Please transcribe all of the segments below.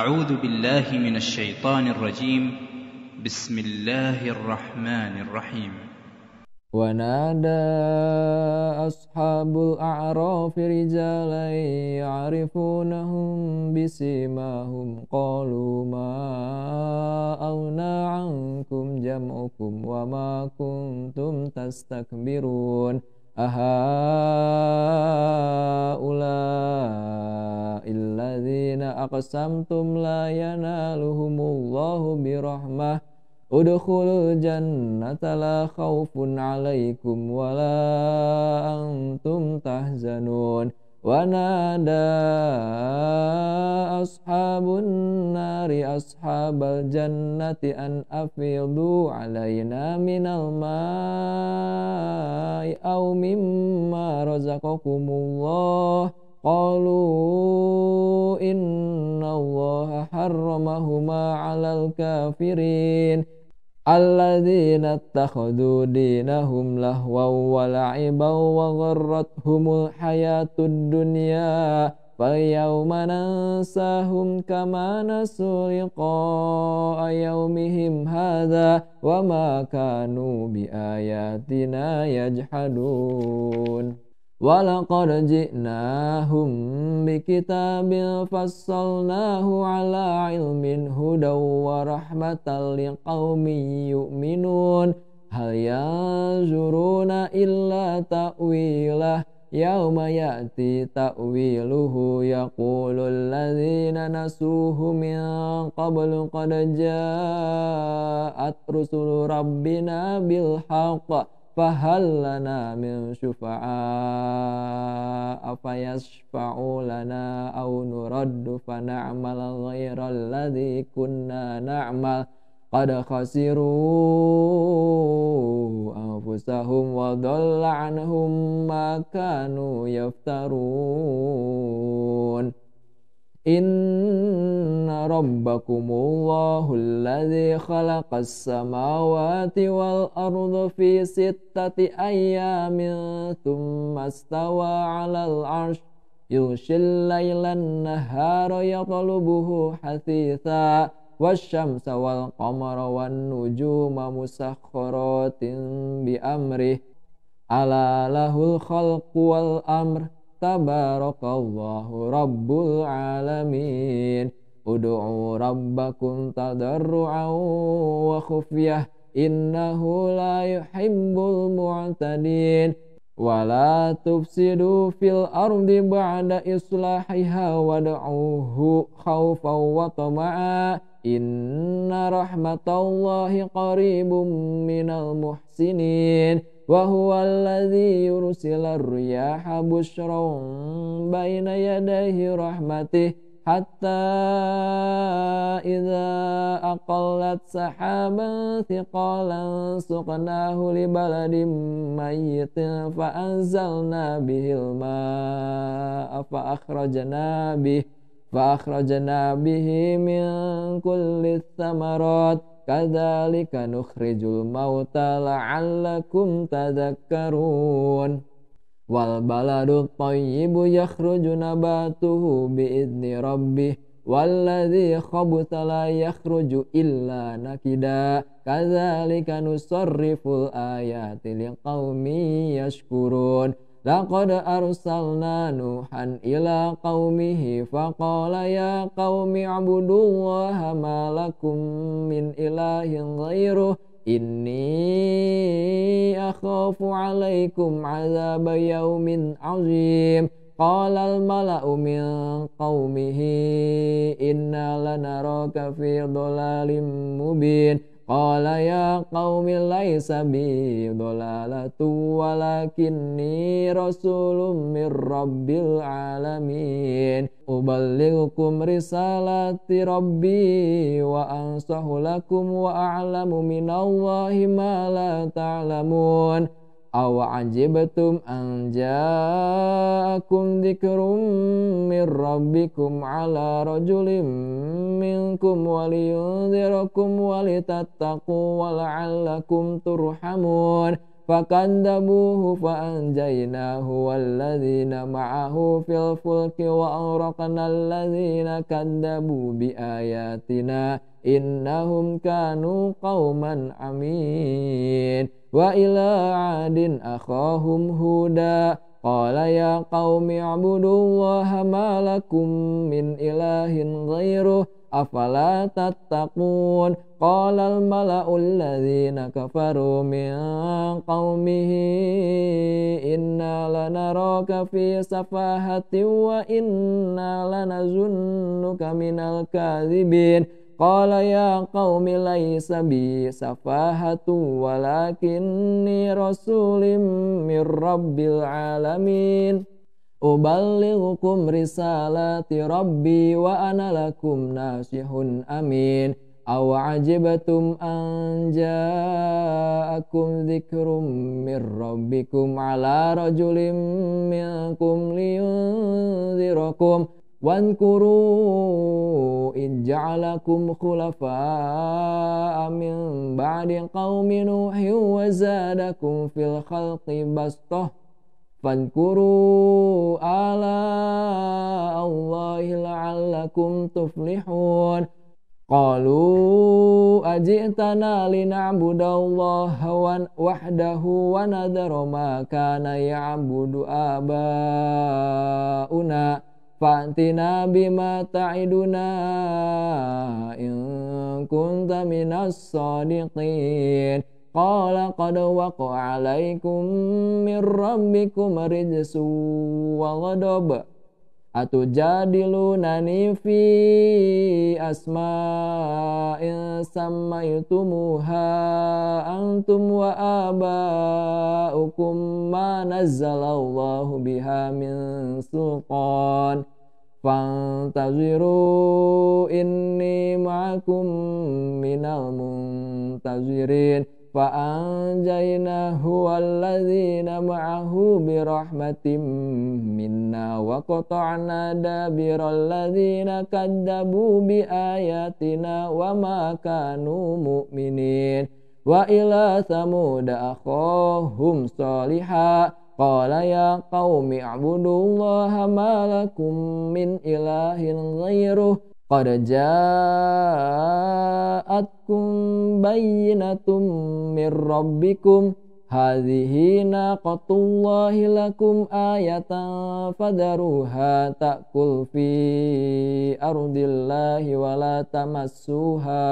أعوذ بالله من الشيطان الرجيم بسم الله الرحمن الرحيم ونادى أصحاب الأعراف رجالا يعرفونهم بسيماهم قالوا ما أغنى عنكم جمعكم وما كنتم تستكبرون أهؤلاء illadzina aqsamtum la yanaluhumullahu birahmah Udkhulul jannata la khawfun alaikum wa la antum tahzanun Wa nada ashabun nari ashabal jannati an afidu alaina minal ma'i Au mimma razaqakumullah قالوا إن الله حرمهما على الكافرين الذين اتخذوا دينهم لهوا ولعبا وغرتهم الحياة الدنيا فاليوم ننساهم كما نسوا لقاء يومهم هذا وما كانوا بآياتنا يجحدون Walaqad ji'nahum bi kitabin fassalnahu ala ilmin hudaw wa rahmatan ta'wiluhu yaqulu allazina nasuhu min qablu qad ja'at rabbina bilhaqah فهل لنا من شفعاء فيشفعوا لنا أو نرد فنعمل غير الذي كنا نعمل قد خسروا أنفسهم وضل عنهم ما كانوا يفترون إن ربكم الله الذي خلق السماوات والأرض في ستة أيام ثم استوى على العرش يغشي الليل النهار يطلبه حثيثا والشمس والقمر والنجوم مسخرات بأمره ألا له الخلق والأمر tabarakallahu rabbul alamin ud'u rabbakum tadarru'an wa khufyah innahu la yuhibbul mu'tadin wala tufsidu fil ardi ba'da islahiha wad'uhu khawfan wa tama'a inna rahmatallahi qaribum minal muhsinin وهو الذي يرسل الرياح بشرا بين يديه رحمته حتى إذا أقلت سحابا ثقالا سقناه لبلد ميت فأنزلنا به الماء فأخرجنا به فأخرجنا به من كل الثمرات Kadzalika nukhrijul mauta la'allakum tadhakkarun. Wal baladu tayyibu yakhruju nabatuhu bi'idni rabbih. Walladhi khabutha la yakhruju illa nakida. Kazali Kadzalika nusarriful ayati liqaumin yashkurun. لقد أرسلنا نوحا إلى قومه فقال يا قوم اعبدوا الله ما لكم من إله غيره إني أخاف عليكم عذاب يوم عظيم قال الملأ من قومه إنا لنراك في ضلال مبين Qala ya qaumi laisa bi dhalalatu walakinni rasulun mir rabbil alamin uballighukum risalati rabbi wa ansahu lakum wa a'lamu minallahi ma la ta'lamun ta awa ajibatum an ja'akum dzikrum min rabbikum ala rajulim minkum waliyunzirakum walitattaqu wa turhamun فكذبوه فأنجيناه والذين معه في الفلك وأغرقنا الذين كذبوا بآياتنا إنهم كانوا قوما عمين وإلى عاد أخاهم هودا قال يا قوم اعبدوا الله ما لكم من إله غيره afala tattaqun qala al mala'u alladhina kafaru min qaumihi inna lanaraka fi safahati wa inna lanazunnuka minal kadhibin Qala ya qaumi laisa bi safahatu walakinni rasulim min rabbil alamin Ubalighukum risalati rabbi wa ana lakum nasihun amin Aw ajibatum an ja'akum dzikrum mir rabbikum 'ala rajulim minkum liyunzirakum wankuru id ja'alakum khulafa'a min ba'di qaumi nuhin wa zadakum fil khalqi bastah Fadkuru ala Allahi la'allakum tuflihun. Qalu aji'tana lina'budallaha wahdahu wa nadharu ma kana ya'budu aba'una. Fa'tina bima ta'iduna in kunta minas sadiqin. Qala qad waqa alaikum min rabbikum rijsu wa ghadab atujadilunani fi asma'in sammaytumuha antum wa aba'ukum ma nazzalallahu biha min sulqan fantaziru inni ma'akum minal muntazirin فأنجيناه والذين معه برحمة منا وقطعنا دابر الذين كذبوا بآياتنا وما كانوا مؤمنين وإلى ثمود أخاهم صالحا قال يا قوم اعبدوا الله ما لكم من إله غيره Qad ja'atkum bayyinatum min rabbikum hadhihi naqatullahi lakum ayatan fadaruha ta'kul fi ardillahi wa la tamassuha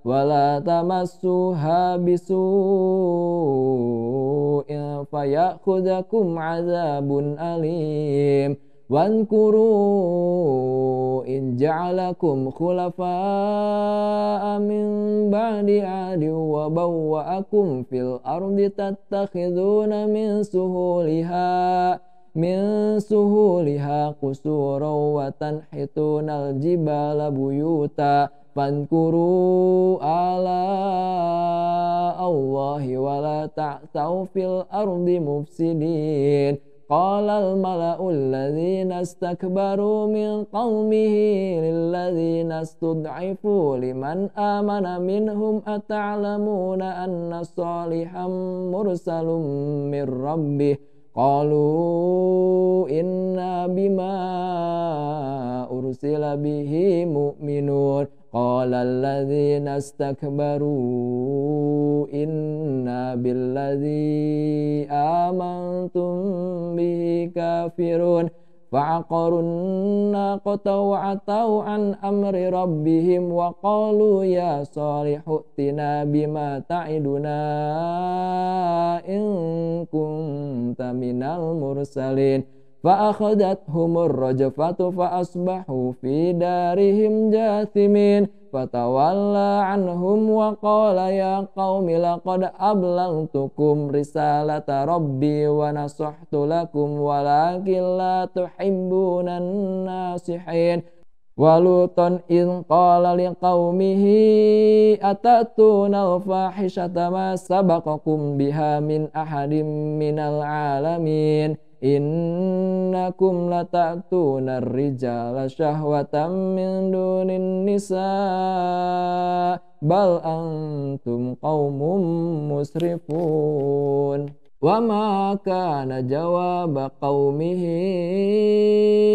wa la tamassuha bisu'in fayakhudhakum azabun alim واذكروا إن جعلكم خلفاء من بعد عاد وبوأكم في الأرض تتخذون من سهولها من سهولها قصورا وتنحتون الجبال بيوتا فاذكروا آلاء الله ولا تعثوا في الأرض مفسدين قال الملأ الذين استكبروا من قومه للذين استضعفوا لمن آمن منهم أتعلمون أن صالحا مرسل من ربه قالوا إنا بما أرسل به مؤمنون قال الذين استكبروا إنا بالذي kafirun فعقروا الناقة وعتوا عن أمر ربهم وقالوا يا صالح ائتنا بما تعدنا إن كنت من المرسلين فأخذتهم الرجفة فأصبحوا في دارهم جاثمين فتولى عنهم وقال يا قوم لقد أبلغتكم رسالة ربي ونصحت لكم ولكن لا تحبون الناصحين ولوطا إذ قال لقومه أتأتون الفاحشة ما سبقكم بها من أحد من العالمين innakum lata'tuna ar-rijala syahwatan min dunin nisa bal antum qaumun musrifun wa ma kana jawab qaumihi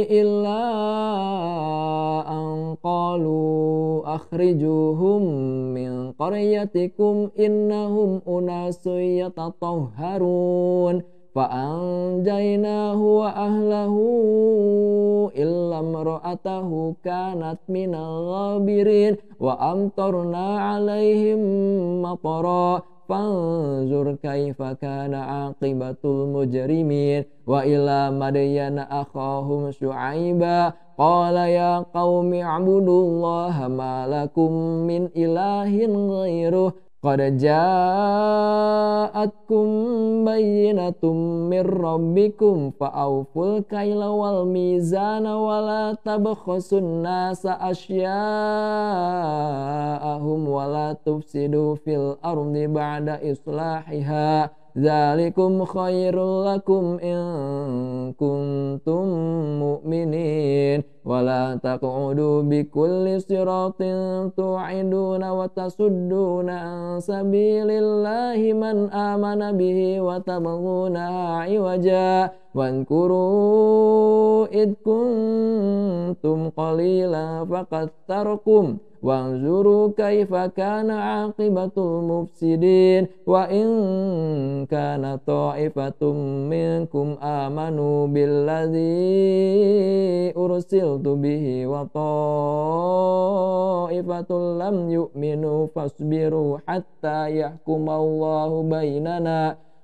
illa an qalu akhrijuhum min qaryatikum innahum unasun yatatahharun Fa'anjaynahu wa ahlahu illa mar'atahu kanat minal ghabirin wa amtarna alaihim matara fanzur kaifa kana mujrimin wa ila madyana akhahum syuaiba qala ya qaumi min ilahin ghairuh Qad ja'atkum bayyinatum mir rabbikum fa'awful kaila wal mizana wa la tabkhasun nasa asya'ahum Wala la tufsidu fil ardi ba'da islahiha zalikum khairul lakum in kuntum mu'minin ولا تقعدوا بكل صراط توعدون وتصدون عن سبيل الله من آمن به وتبغونها عوجا Wankuru id kuntum qalila tarukum Wanzuru kaifa kana aqibatul mufsidin Wa in kana ta'ifatum minkum amanu billadhi ursiltu bihi Wa ta'ifatul lam yu'minu fasbiru hatta yahkumallahu bainana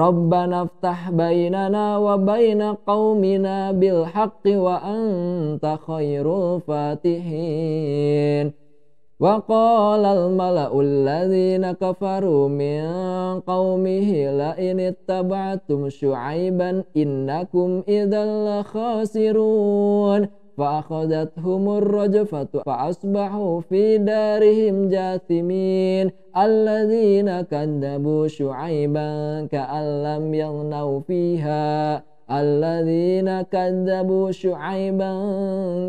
ربنا افتح بيننا وبين قومنا بالحق وأنت خير الفاتحين وقال الملأ الذين كفروا من قومه لئن اتبعتم شعيبا إنكم إذا لخاسرون فأخذتهم الرجفة فأصبحوا في دارهم جاثمين الذين كذبوا شعيبا كأن لم يغنوا فيها الذين كذبوا شعيبا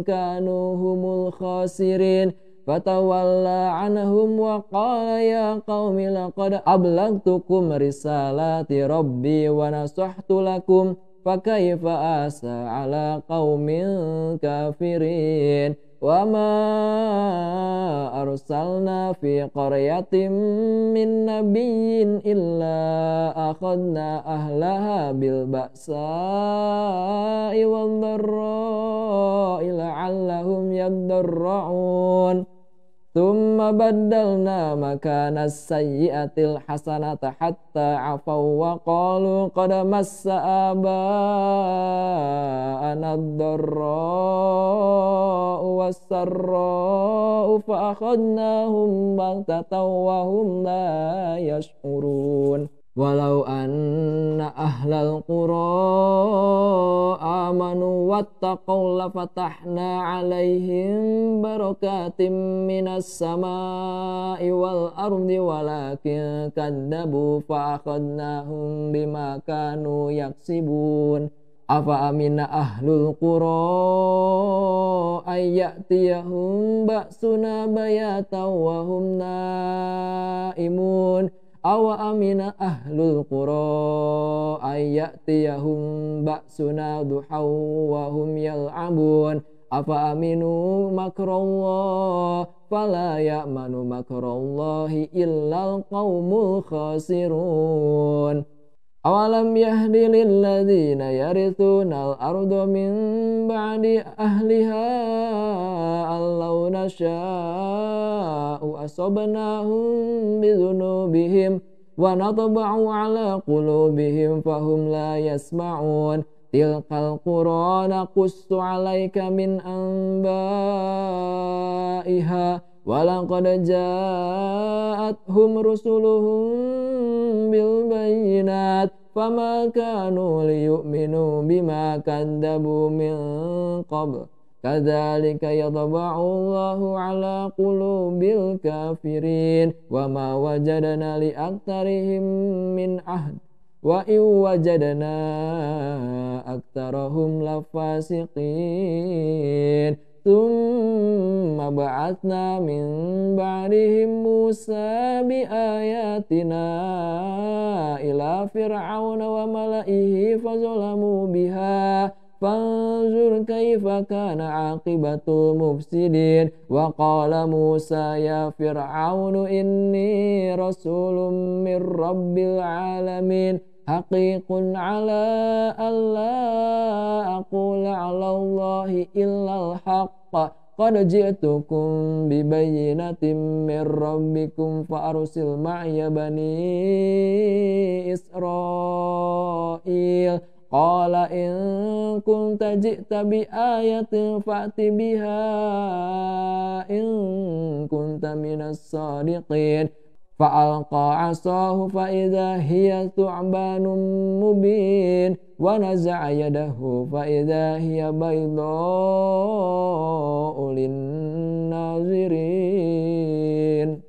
كانوا هم الخاسرين فتولى عنهم وقال يا قوم لقد أبلغتكم رسالات ربي ونصحت لكم فكيف أسى على قوم كافرين وما أرسلنا في قرية من نبي إلا أخذنا أهلها بالبأساء والضراء لعلهم يضرعون Thumma baddalna makana sayyiatil hasanata hatta afaw wa qalu qad massa aba'ana ad-darra'u was-sarra'u fa akhadnahum baghtatan wa la yash'urun walau anna ahlal qura amanu la fatahna alaihim barakatim minas samai wal ardi walakin kadzabu fa akhadnahum bima kanu yaksibun afa amina ahlul qura ayyatiyahum ba'suna bayatan wa hum naimun awa amina ahlul qura ayatiyahum ba'suna duhaw wa hum yal'abun afa aminu makrallah fala ya'manu makrallahi illal qawmul khasirun Awalam ya, di lillah di na ya ritu badi ahliha liha alauna sha u bi zunu bihim wa na ala qulubihim fahum la ya smaun tiel kal kuroo na kus tualai kamin ambah iha walang kodja at hum rusuluhum bilgai. فما كانوا ليؤمنوا بما كذبوا من قبل كذلك يطبع الله على قلوب الكافرين وما وجدنا لأكثرهم من عهد وإن وجدنا أكثرهم لفاسقين ثم بعثنا من بعدهم موسى بآياتنا إلى فرعون وملئه فظلموا بها فانظر كيف كان عاقبة المفسدين وقال موسى يا فرعون إني رسول من رب العالمين حقيق على ألا أقول على الله إلا الحق قد جئتكم ببينة من ربكم فأرسل معي بني إسرائيل قال إن كنت جئت بآية فأت بها إن كنت من الصادقين فألقى عصاه فإذا هي ثعبان مبين ونزع يده فإذا هي بيضاء للناظرين